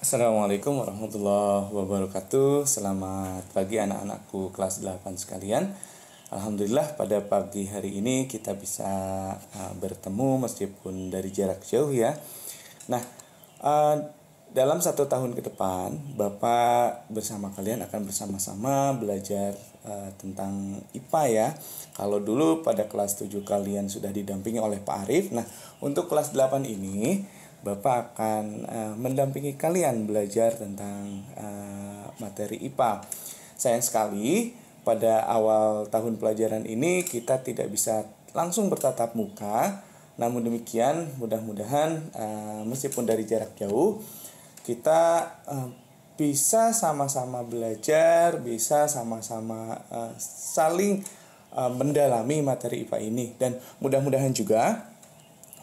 Assalamualaikum warahmatullahi wabarakatuh Selamat pagi anak-anakku kelas 8 sekalian Alhamdulillah pada pagi hari ini kita bisa uh, bertemu meskipun dari jarak jauh ya Nah uh, dalam satu tahun ke depan Bapak bersama kalian akan bersama-sama belajar uh, tentang IPA ya Kalau dulu pada kelas 7 kalian sudah didampingi oleh Pak Arief Nah untuk kelas 8 ini Bapak akan uh, mendampingi kalian belajar tentang uh, materi IPA. Sayang sekali pada awal tahun pelajaran ini kita tidak bisa langsung bertatap muka. Namun demikian, mudah-mudahan uh, meskipun dari jarak jauh kita uh, bisa sama-sama belajar, bisa sama-sama uh, saling uh, mendalami materi IPA ini dan mudah-mudahan juga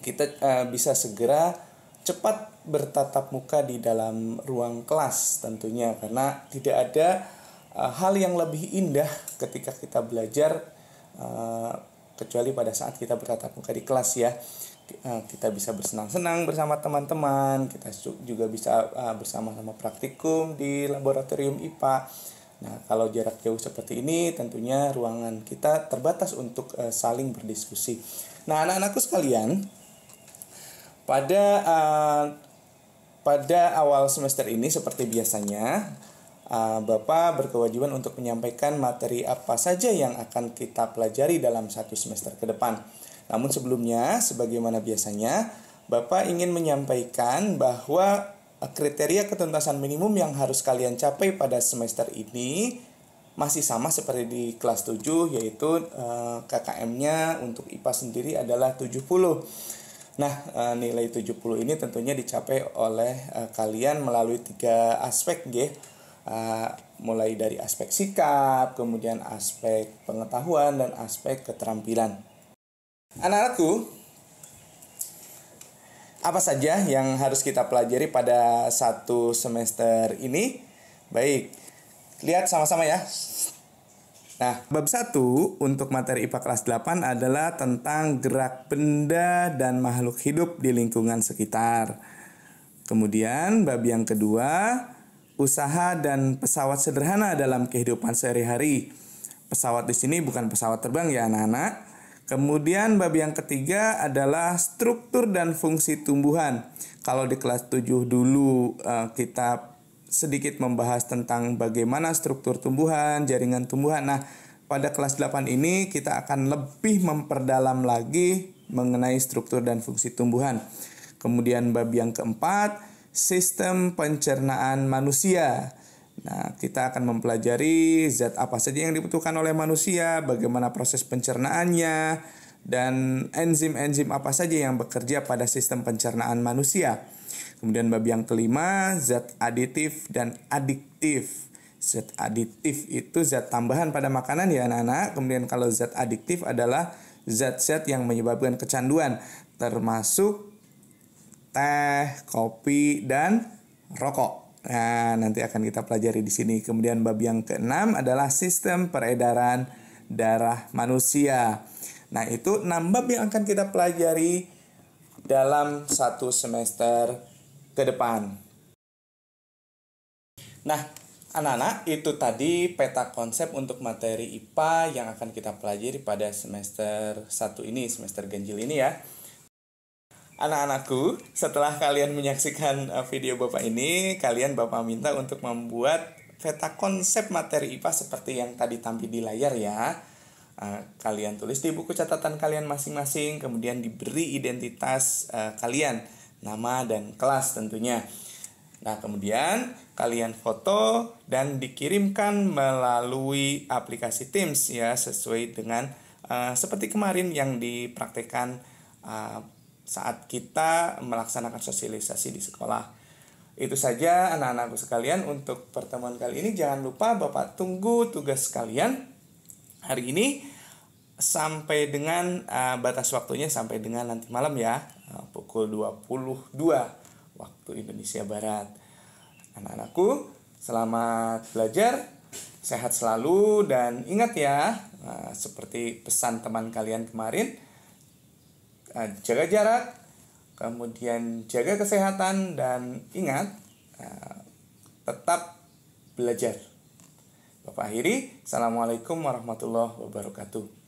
kita uh, bisa segera cepat bertatap muka di dalam ruang kelas tentunya karena tidak ada uh, hal yang lebih indah ketika kita belajar uh, kecuali pada saat kita bertatap muka di kelas ya eh, kita bisa bersenang-senang bersama teman-teman kita juga bisa bersama-sama praktikum di laboratorium IPA Nah, kalau jarak jauh seperti ini, tentunya ruangan kita terbatas untuk saling berdiskusi. Nah, anak-anakku sekalian, pada uh, pada awal semester ini seperti biasanya uh, Bapak berkewajiban untuk menyampaikan materi apa saja yang akan kita pelajari dalam satu semester ke depan. Namun sebelumnya, sebagaimana biasanya, Bapak ingin menyampaikan bahwa kriteria ketuntasan minimum yang harus kalian capai pada semester ini masih sama seperti di kelas 7 yaitu eh, KKM-nya untuk IPA sendiri adalah 70. Nah, eh, nilai 70 ini tentunya dicapai oleh eh, kalian melalui tiga aspek G. Eh, mulai dari aspek sikap, kemudian aspek pengetahuan dan aspek keterampilan. Anak-anakku, apa saja yang harus kita pelajari pada satu semester ini? Baik, lihat sama-sama ya Nah, bab 1 untuk materi IPA kelas 8 adalah tentang gerak benda dan makhluk hidup di lingkungan sekitar. Kemudian bab yang kedua, usaha dan pesawat sederhana dalam kehidupan sehari-hari. Pesawat di sini bukan pesawat terbang ya anak-anak. Kemudian bab yang ketiga adalah struktur dan fungsi tumbuhan. Kalau di kelas 7 dulu eh, kita sedikit membahas tentang bagaimana struktur tumbuhan, jaringan tumbuhan. Nah, pada kelas 8 ini kita akan lebih memperdalam lagi mengenai struktur dan fungsi tumbuhan. Kemudian bab yang keempat, sistem pencernaan manusia. Nah, kita akan mempelajari zat apa saja yang dibutuhkan oleh manusia, bagaimana proses pencernaannya, dan enzim-enzim apa saja yang bekerja pada sistem pencernaan manusia. Kemudian bab yang kelima, zat aditif dan adiktif. Zat aditif itu zat tambahan pada makanan ya anak-anak. Kemudian kalau zat adiktif adalah zat-zat yang menyebabkan kecanduan termasuk teh, kopi, dan rokok. Nah, nanti akan kita pelajari di sini. Kemudian bab yang keenam adalah sistem peredaran darah manusia. Nah, itu enam bab yang akan kita pelajari dalam satu semester ke depan. Nah, anak-anak, itu tadi peta konsep untuk materi IPA yang akan kita pelajari pada semester 1 ini, semester ganjil ini ya. Anak-anakku, setelah kalian menyaksikan uh, video Bapak ini, kalian Bapak minta untuk membuat peta konsep materi IPA seperti yang tadi tampil di layar ya. Uh, kalian tulis di buku catatan kalian masing-masing, kemudian diberi identitas uh, kalian nama dan kelas tentunya. Nah, kemudian kalian foto dan dikirimkan melalui aplikasi Teams ya sesuai dengan uh, seperti kemarin yang dipraktikkan uh, eh, saat kita melaksanakan sosialisasi di sekolah. Itu saja anak-anakku sekalian untuk pertemuan kali ini jangan lupa Bapak tunggu tugas kalian hari ini sampai dengan uh, batas waktunya sampai dengan nanti malam ya pukul 22 waktu Indonesia Barat. Anak-anakku, selamat belajar, sehat selalu dan ingat ya, eh, seperti pesan teman kalian kemarin, eh, jaga jarak, kemudian jaga kesehatan dan ingat eh, tetap belajar. Bapak akhiri, Assalamualaikum warahmatullahi wabarakatuh.